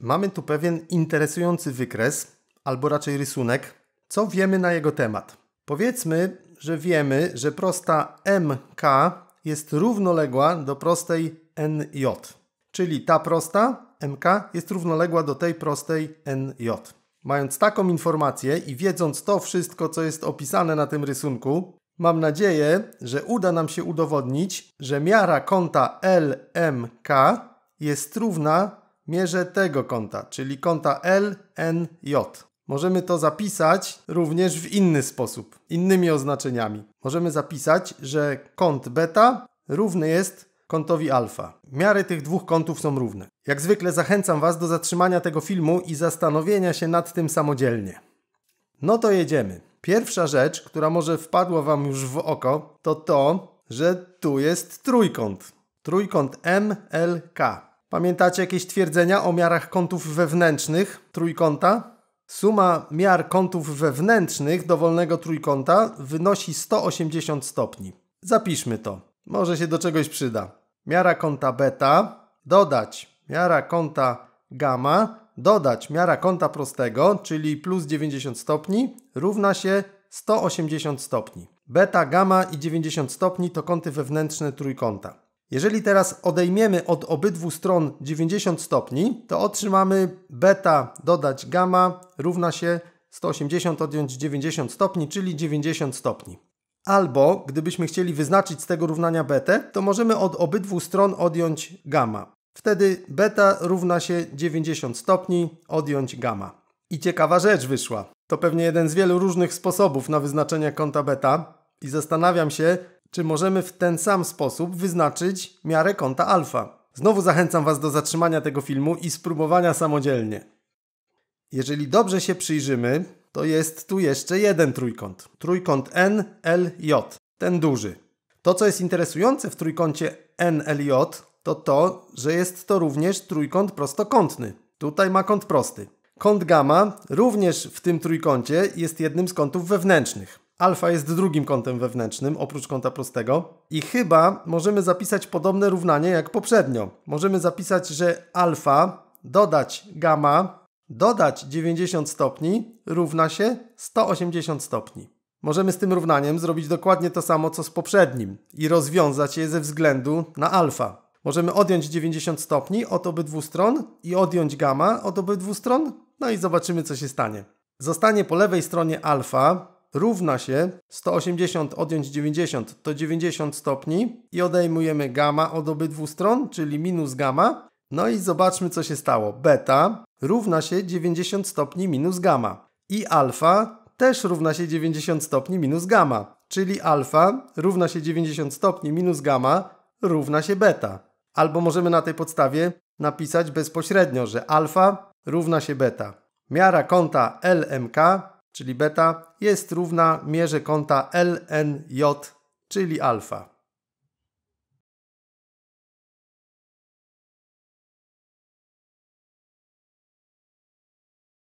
Mamy tu pewien interesujący wykres, albo raczej rysunek. Co wiemy na jego temat? Powiedzmy, że wiemy, że prosta MK jest równoległa do prostej NJ. Czyli ta prosta MK jest równoległa do tej prostej NJ. Mając taką informację i wiedząc to wszystko, co jest opisane na tym rysunku, mam nadzieję, że uda nam się udowodnić, że miara kąta LMK jest równa mierze tego kąta, czyli kąta LNJ. Możemy to zapisać również w inny sposób, innymi oznaczeniami. Możemy zapisać, że kąt beta równy jest kątowi alfa. Miary tych dwóch kątów są równe. Jak zwykle zachęcam Was do zatrzymania tego filmu i zastanowienia się nad tym samodzielnie. No to jedziemy. Pierwsza rzecz, która może wpadła Wam już w oko, to to, że tu jest trójkąt. Trójkąt MLK. Pamiętacie jakieś twierdzenia o miarach kątów wewnętrznych trójkąta? Suma miar kątów wewnętrznych dowolnego trójkąta wynosi 180 stopni. Zapiszmy to. Może się do czegoś przyda. Miara kąta beta dodać miara kąta gamma dodać miara kąta prostego, czyli plus 90 stopni równa się 180 stopni. Beta, gamma i 90 stopni to kąty wewnętrzne trójkąta. Jeżeli teraz odejmiemy od obydwu stron 90 stopni, to otrzymamy beta dodać gamma równa się 180 odjąć 90 stopni, czyli 90 stopni. Albo gdybyśmy chcieli wyznaczyć z tego równania betę, to możemy od obydwu stron odjąć gamma. Wtedy beta równa się 90 stopni odjąć gamma. I ciekawa rzecz wyszła. To pewnie jeden z wielu różnych sposobów na wyznaczenie kąta beta i zastanawiam się, czy możemy w ten sam sposób wyznaczyć miarę kąta alfa. Znowu zachęcam Was do zatrzymania tego filmu i spróbowania samodzielnie. Jeżeli dobrze się przyjrzymy, to jest tu jeszcze jeden trójkąt. Trójkąt NLJ, ten duży. To, co jest interesujące w trójkącie NLJ, to to, że jest to również trójkąt prostokątny. Tutaj ma kąt prosty. Kąt gamma również w tym trójkącie jest jednym z kątów wewnętrznych. Alfa jest drugim kątem wewnętrznym, oprócz kąta prostego. I chyba możemy zapisać podobne równanie jak poprzednio. Możemy zapisać, że alfa dodać gamma dodać 90 stopni równa się 180 stopni. Możemy z tym równaniem zrobić dokładnie to samo co z poprzednim i rozwiązać je ze względu na alfa. Możemy odjąć 90 stopni od obydwu stron i odjąć gamma od obydwu stron, no i zobaczymy co się stanie. Zostanie po lewej stronie alfa, równa się 180 odjąć 90 to 90 stopni i odejmujemy gamma od obydwu stron, czyli minus gamma. No i zobaczmy co się stało. Beta równa się 90 stopni minus gamma i alfa też równa się 90 stopni minus gamma, czyli alfa równa się 90 stopni minus gamma równa się beta. Albo możemy na tej podstawie napisać bezpośrednio, że alfa równa się beta. Miara kąta LMK czyli beta, jest równa mierze kąta LNJ, czyli alfa.